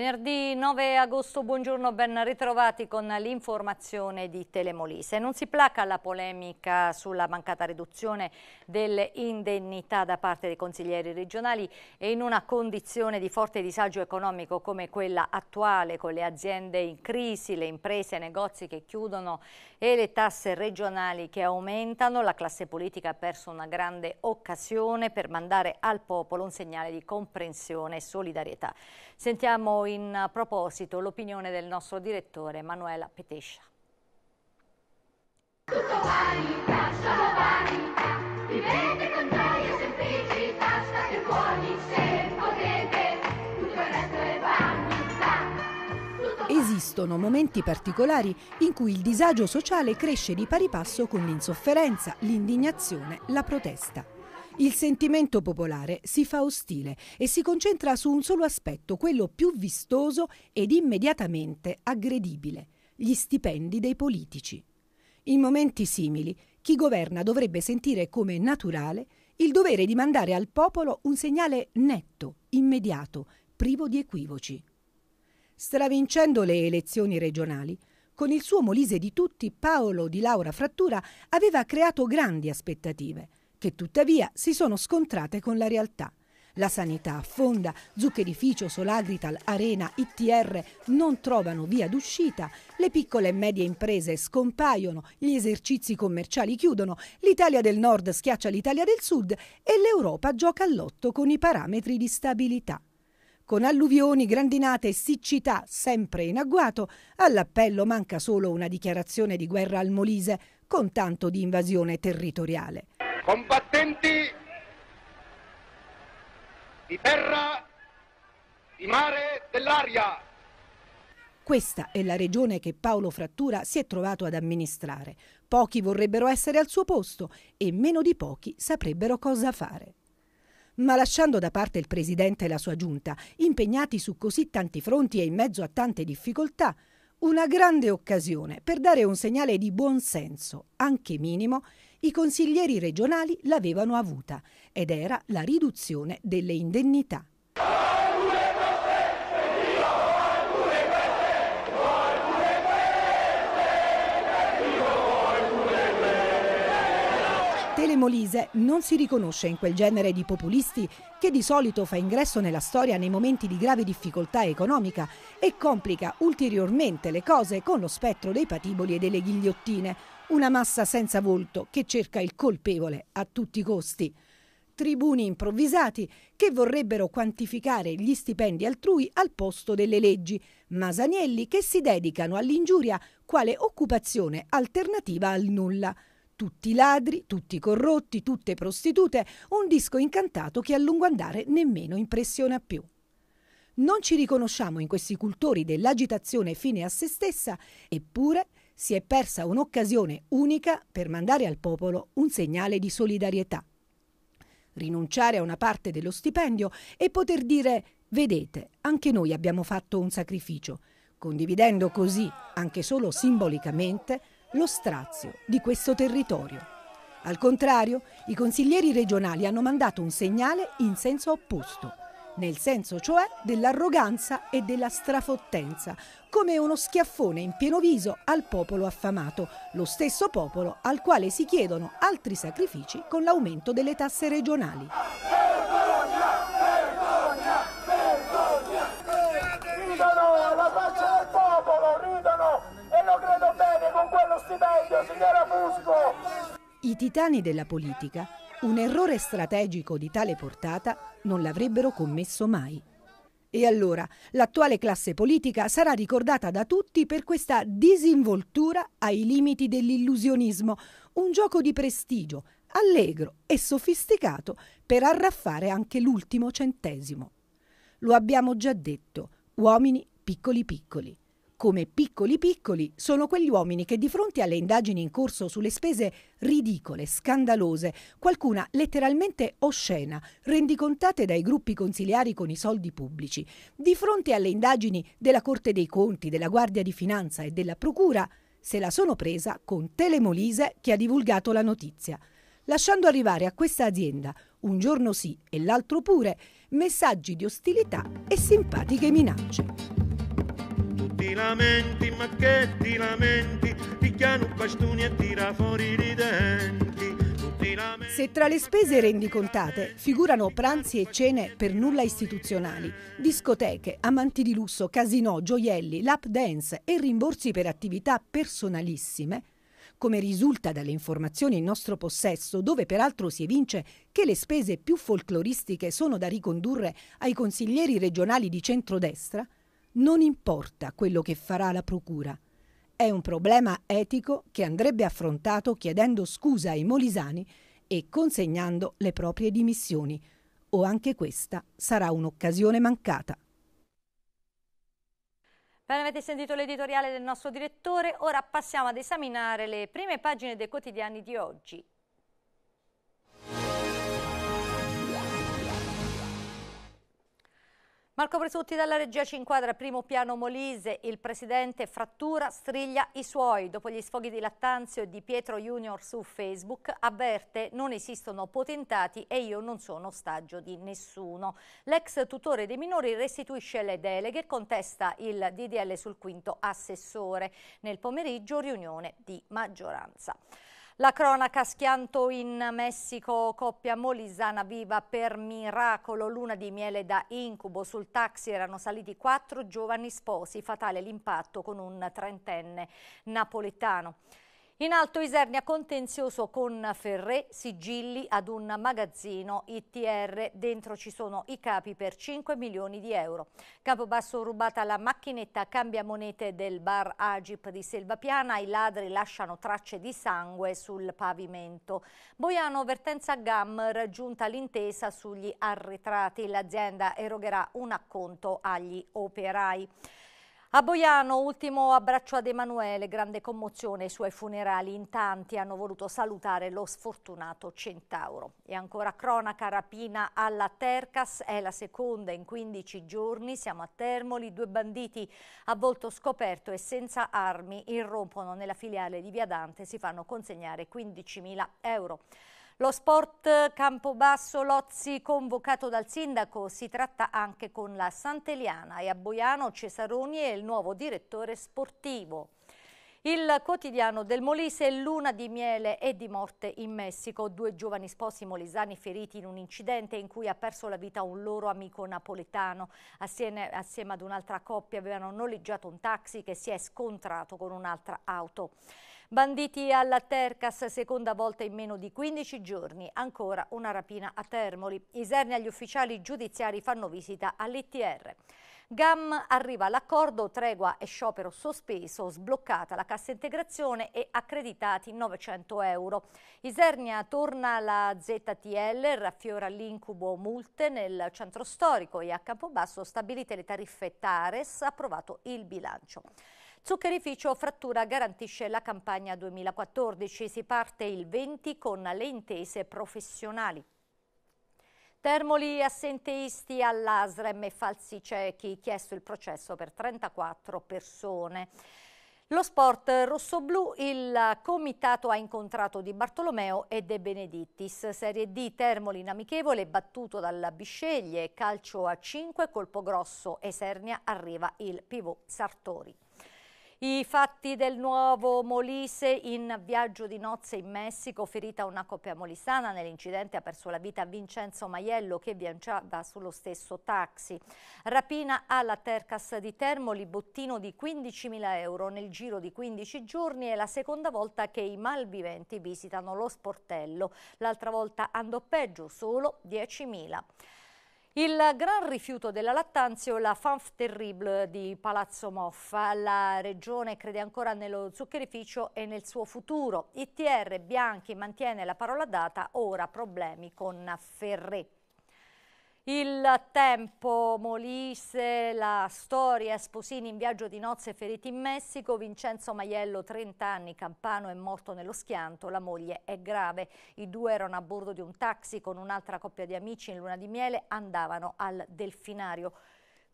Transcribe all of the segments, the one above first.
Venerdì 9 agosto, buongiorno, ben ritrovati con l'informazione di Telemolise. Non si placa la polemica sulla mancata riduzione delle indennità da parte dei consiglieri regionali e in una condizione di forte disagio economico come quella attuale, con le aziende in crisi, le imprese e negozi che chiudono e le tasse regionali che aumentano, la classe politica ha perso una grande occasione per mandare al popolo un segnale di comprensione e solidarietà. Sentiamo in proposito l'opinione del nostro direttore Manuela Petescia. Tutto panica, solo panica, vivete con gioia e semplicità, state buoni se potete, tutto il resto è vanità. Esistono momenti particolari in cui il disagio sociale cresce di pari passo con l'insofferenza, l'indignazione, la protesta. Il sentimento popolare si fa ostile e si concentra su un solo aspetto, quello più vistoso ed immediatamente aggredibile, gli stipendi dei politici. In momenti simili, chi governa dovrebbe sentire come naturale il dovere di mandare al popolo un segnale netto, immediato, privo di equivoci. Stravincendo le elezioni regionali, con il suo Molise di tutti, Paolo Di Laura Frattura aveva creato grandi aspettative – che tuttavia si sono scontrate con la realtà. La sanità affonda, zuccherificio, solagrital, arena, ITR non trovano via d'uscita, le piccole e medie imprese scompaiono, gli esercizi commerciali chiudono, l'Italia del nord schiaccia l'Italia del sud e l'Europa gioca all'otto con i parametri di stabilità. Con alluvioni, grandinate e siccità sempre in agguato, all'appello manca solo una dichiarazione di guerra al Molise, con tanto di invasione territoriale combattenti di terra, di mare, dell'aria. Questa è la regione che Paolo Frattura si è trovato ad amministrare. Pochi vorrebbero essere al suo posto e meno di pochi saprebbero cosa fare. Ma lasciando da parte il Presidente e la sua giunta, impegnati su così tanti fronti e in mezzo a tante difficoltà, una grande occasione per dare un segnale di buon senso, anche minimo, i consiglieri regionali l'avevano avuta ed era la riduzione delle indennità. Tele Molise non si riconosce in quel genere di populisti che di solito fa ingresso nella storia nei momenti di grave difficoltà economica e complica ulteriormente le cose con lo spettro dei patiboli e delle ghigliottine, una massa senza volto che cerca il colpevole a tutti i costi. Tribuni improvvisati che vorrebbero quantificare gli stipendi altrui al posto delle leggi, masanielli che si dedicano all'ingiuria quale occupazione alternativa al nulla tutti ladri, tutti corrotti, tutte prostitute, un disco incantato che a lungo andare nemmeno impressiona più. Non ci riconosciamo in questi cultori dell'agitazione fine a se stessa, eppure si è persa un'occasione unica per mandare al popolo un segnale di solidarietà. Rinunciare a una parte dello stipendio e poter dire vedete, anche noi abbiamo fatto un sacrificio, condividendo così, anche solo simbolicamente, lo strazio di questo territorio. Al contrario, i consiglieri regionali hanno mandato un segnale in senso opposto, nel senso cioè dell'arroganza e della strafottenza, come uno schiaffone in pieno viso al popolo affamato, lo stesso popolo al quale si chiedono altri sacrifici con l'aumento delle tasse regionali. stipendio, signora Fusco! I titani della politica un errore strategico di tale portata non l'avrebbero commesso mai. E allora l'attuale classe politica sarà ricordata da tutti per questa disinvoltura ai limiti dell'illusionismo, un gioco di prestigio, allegro e sofisticato per arraffare anche l'ultimo centesimo. Lo abbiamo già detto, uomini piccoli piccoli come piccoli piccoli sono quegli uomini che di fronte alle indagini in corso sulle spese ridicole, scandalose, qualcuna letteralmente oscena, rendicontate dai gruppi consiliari con i soldi pubblici, di fronte alle indagini della Corte dei Conti, della Guardia di Finanza e della Procura, se la sono presa con Telemolise che ha divulgato la notizia, lasciando arrivare a questa azienda, un giorno sì e l'altro pure, messaggi di ostilità e simpatiche minacce tu ti lamenti, ma che ti lamenti, ti chiano bastoni e tira fuori i denti. Se tra le spese rendicontate figurano pranzi e cene per nulla istituzionali, discoteche, amanti di lusso, casinò, gioielli, lap dance e rimborsi per attività personalissime, come risulta dalle informazioni in nostro possesso, dove peraltro si evince che le spese più folcloristiche sono da ricondurre ai consiglieri regionali di centrodestra, non importa quello che farà la Procura. È un problema etico che andrebbe affrontato chiedendo scusa ai molisani e consegnando le proprie dimissioni, o anche questa sarà un'occasione mancata. Bene, avete sentito l'editoriale del nostro direttore, ora passiamo ad esaminare le prime pagine dei quotidiani di oggi. Marco Presutti dalla regia ci inquadra primo piano Molise, il presidente frattura, striglia i suoi. Dopo gli sfoghi di Lattanzio e di Pietro Junior su Facebook, avverte non esistono potentati e io non sono ostaggio di nessuno. L'ex tutore dei minori restituisce le deleghe e contesta il DDL sul quinto assessore. Nel pomeriggio riunione di maggioranza. La cronaca schianto in Messico, coppia molisana viva per miracolo, luna di miele da incubo. Sul taxi erano saliti quattro giovani sposi, fatale l'impatto con un trentenne napoletano. In alto Isernia contenzioso con Ferré, sigilli ad un magazzino ITR, dentro ci sono i capi per 5 milioni di euro. Campobasso rubata la macchinetta cambia monete del bar Agip di Selvapiana, i ladri lasciano tracce di sangue sul pavimento. Boiano vertenza GAM raggiunta l'intesa sugli arretrati, l'azienda erogherà un acconto agli operai. A Boiano, ultimo abbraccio ad Emanuele, grande commozione ai suoi funerali. In tanti hanno voluto salutare lo sfortunato centauro. E ancora cronaca rapina alla Tercas, è la seconda in 15 giorni. Siamo a Termoli, due banditi a volto scoperto e senza armi irrompono nella filiale di Via Dante, si fanno consegnare 15.000 euro. Lo sport Campobasso Lozzi convocato dal sindaco si tratta anche con la Santeliana e a Boiano Cesaroni è il nuovo direttore sportivo. Il quotidiano del Molise è luna di miele e di morte in Messico. Due giovani sposi molisani feriti in un incidente in cui ha perso la vita un loro amico napoletano. Assieme, assieme ad un'altra coppia avevano noleggiato un taxi che si è scontrato con un'altra auto. Banditi alla Tercas, seconda volta in meno di 15 giorni, ancora una rapina a Termoli. Iserni agli ufficiali giudiziari fanno visita all'ITR. GAM arriva all'accordo, tregua e sciopero sospeso, sbloccata la cassa integrazione e accreditati 900 euro. Isernia torna alla ZTL, raffiora l'incubo multe nel centro storico e a Campobasso stabilite le tariffe Tares, approvato il bilancio. Zuccherificio Frattura garantisce la campagna 2014. Si parte il 20 con le intese professionali. Termoli assenteisti all'ASREM e falsi ciechi, chiesto il processo per 34 persone. Lo sport rossoblu, il comitato ha incontrato Di Bartolomeo e De Benedittis. Serie D Termoli in amichevole, battuto dalla Bisceglie, calcio a 5, colpo grosso Esernia, arriva il pivot Sartori. I fatti del nuovo Molise in viaggio di nozze in Messico, ferita una coppia molisana. Nell'incidente ha perso la vita Vincenzo Maiello che viaggiava sullo stesso taxi. Rapina alla Tercas di Termoli, bottino di 15.000 euro nel giro di 15 giorni. È la seconda volta che i malviventi visitano lo sportello. L'altra volta andò peggio, solo 10.000. Il gran rifiuto della Lattanzio, la fanf terrible di Palazzo Moffa, la regione crede ancora nello zuccherificio e nel suo futuro. ITR Bianchi mantiene la parola data, ora problemi con Ferré. Il tempo, Molise, la storia, Sposini in viaggio di nozze feriti in Messico, Vincenzo Maiello, 30 anni, Campano è morto nello schianto, la moglie è grave. I due erano a bordo di un taxi con un'altra coppia di amici in luna di miele, andavano al delfinario.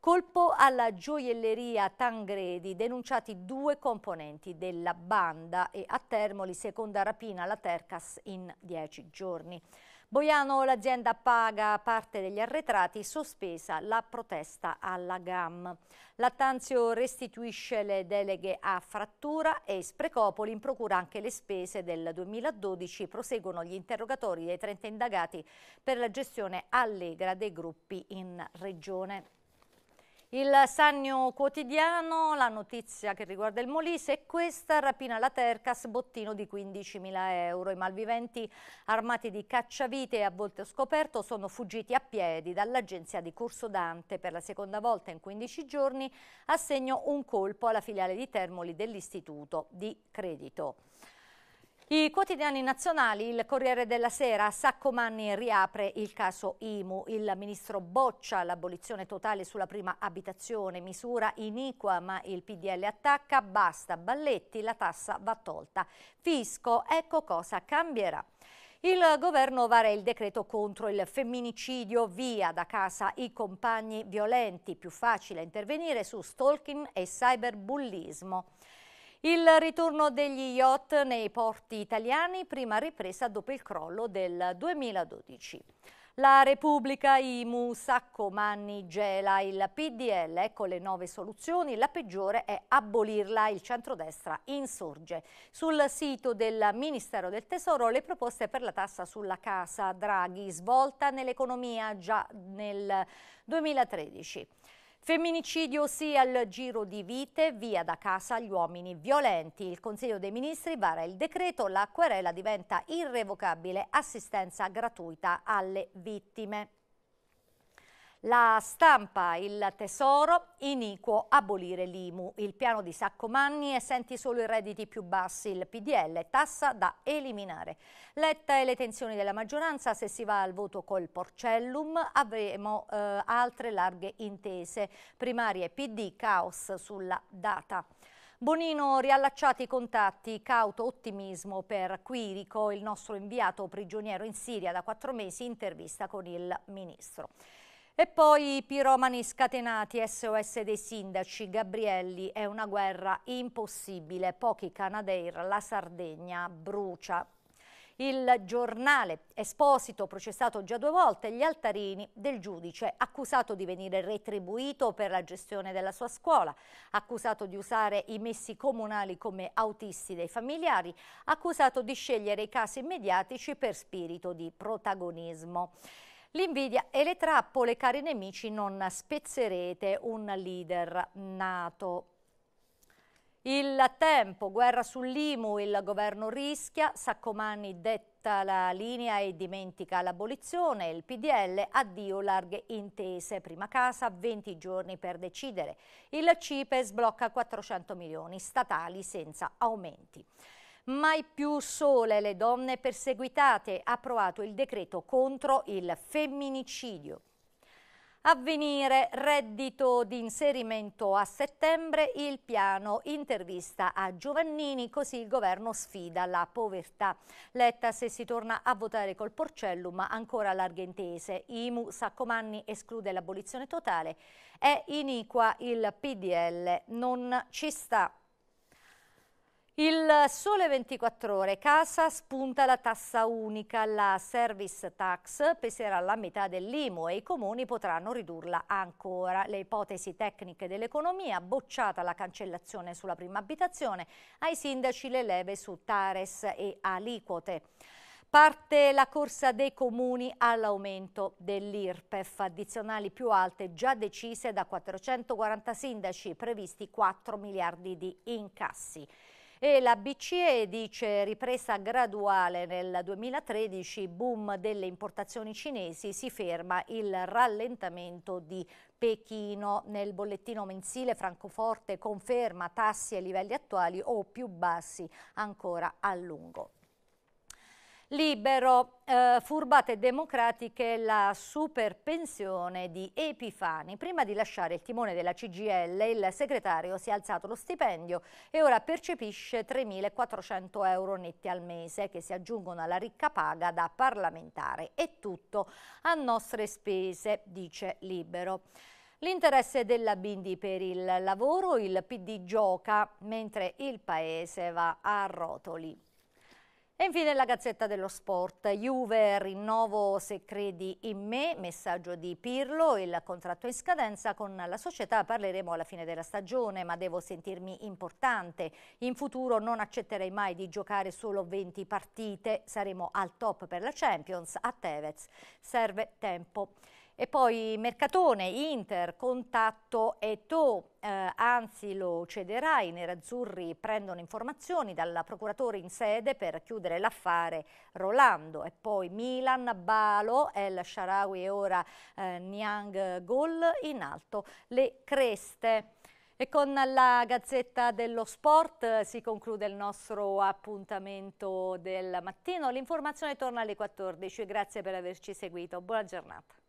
Colpo alla gioielleria Tangredi, denunciati due componenti della banda e a Termoli seconda rapina alla Tercas in dieci giorni. Boiano l'azienda paga parte degli arretrati, sospesa la protesta alla GAM. Lattanzio restituisce le deleghe a Frattura e Sprecopoli in procura anche le spese del 2012. Proseguono gli interrogatori dei 30 indagati per la gestione allegra dei gruppi in regione. Il Sannio Quotidiano, la notizia che riguarda il Molise è questa, rapina la Tercas, bottino di 15.000 euro. I malviventi armati di cacciavite e a volte scoperto sono fuggiti a piedi dall'agenzia di Corso Dante. Per la seconda volta in 15 giorni assegno un colpo alla filiale di Termoli dell'Istituto di Credito. I quotidiani nazionali, il Corriere della Sera, Saccomanni riapre il caso IMU, il ministro boccia l'abolizione totale sulla prima abitazione, misura iniqua ma il PDL attacca, basta balletti, la tassa va tolta, fisco, ecco cosa cambierà. Il governo varia il decreto contro il femminicidio, via da casa i compagni violenti, più facile intervenire su stalking e cyberbullismo. Il ritorno degli yacht nei porti italiani, prima ripresa dopo il crollo del 2012. La Repubblica, IMU, Sacco, Manni, Gela, il PDL, ecco le nove soluzioni, la peggiore è abolirla, il centrodestra insorge. Sul sito del Ministero del Tesoro le proposte per la tassa sulla casa, Draghi, svolta nell'economia già nel 2013. Femminicidio sì al giro di vite, via da casa gli uomini violenti. Il Consiglio dei Ministri vara il decreto, la querela diventa irrevocabile, assistenza gratuita alle vittime. La stampa, il tesoro, iniquo abolire l'IMU, il piano di Saccomanni e senti solo i redditi più bassi, il PDL, tassa da eliminare. Letta e le tensioni della maggioranza, se si va al voto col Porcellum avremo eh, altre larghe intese, primarie PD, caos sulla data. Bonino riallacciati i contatti, cauto ottimismo per Quirico, il nostro inviato prigioniero in Siria da quattro mesi, intervista con il ministro. E poi i piromani scatenati, SOS dei sindaci, Gabrielli, è una guerra impossibile, pochi Canadair, la Sardegna brucia. Il giornale Esposito, processato già due volte, gli altarini del giudice, accusato di venire retribuito per la gestione della sua scuola, accusato di usare i messi comunali come autisti dei familiari, accusato di scegliere i casi mediatici per spirito di protagonismo. L'invidia e le trappole, cari nemici, non spezzerete un leader nato. Il tempo, guerra sull'IMU, il governo rischia, Saccomanni detta la linea e dimentica l'abolizione, il PDL addio larghe intese, prima casa 20 giorni per decidere, il CIPE sblocca 400 milioni statali senza aumenti. Mai più sole le donne perseguitate, approvato il decreto contro il femminicidio. Avvenire reddito di inserimento a settembre, il piano intervista a Giovannini, così il governo sfida la povertà. Letta se si torna a votare col Porcellum, ma ancora larghe intese. Imu Saccomanni esclude l'abolizione totale. È iniqua il PDL, non ci sta. Il sole 24 ore, Casa spunta la tassa unica, la service tax peserà la metà dell'IMU e i comuni potranno ridurla ancora. Le ipotesi tecniche dell'economia, bocciata la cancellazione sulla prima abitazione, ai sindaci le leve su Tares e aliquote. Parte la corsa dei comuni all'aumento dell'IRPEF, addizionali più alte già decise da 440 sindaci, previsti 4 miliardi di incassi. E la BCE dice ripresa graduale nel 2013, boom delle importazioni cinesi, si ferma il rallentamento di Pechino. Nel bollettino mensile Francoforte conferma tassi ai livelli attuali o più bassi ancora a lungo. Libero, eh, furbate democratiche la superpensione di Epifani. Prima di lasciare il timone della CGL, il segretario si è alzato lo stipendio e ora percepisce 3.400 euro netti al mese che si aggiungono alla ricca paga da parlamentare. È tutto a nostre spese, dice Libero. L'interesse della Bindi per il lavoro, il PD gioca, mentre il Paese va a rotoli. E infine la Gazzetta dello Sport. Juve, rinnovo se credi in me, messaggio di Pirlo, il contratto in scadenza con la società parleremo alla fine della stagione, ma devo sentirmi importante. In futuro non accetterei mai di giocare solo 20 partite, saremo al top per la Champions, a Tevez serve tempo. E poi Mercatone, Inter, Contatto e To, eh, anzi lo cederà, i nerazzurri prendono informazioni dal procuratore in sede per chiudere l'affare Rolando e poi Milan, Balo, El Sharawi e ora eh, Niang Gol in alto le creste. E con la Gazzetta dello Sport eh, si conclude il nostro appuntamento del mattino. L'informazione torna alle 14. Grazie per averci seguito. Buona giornata.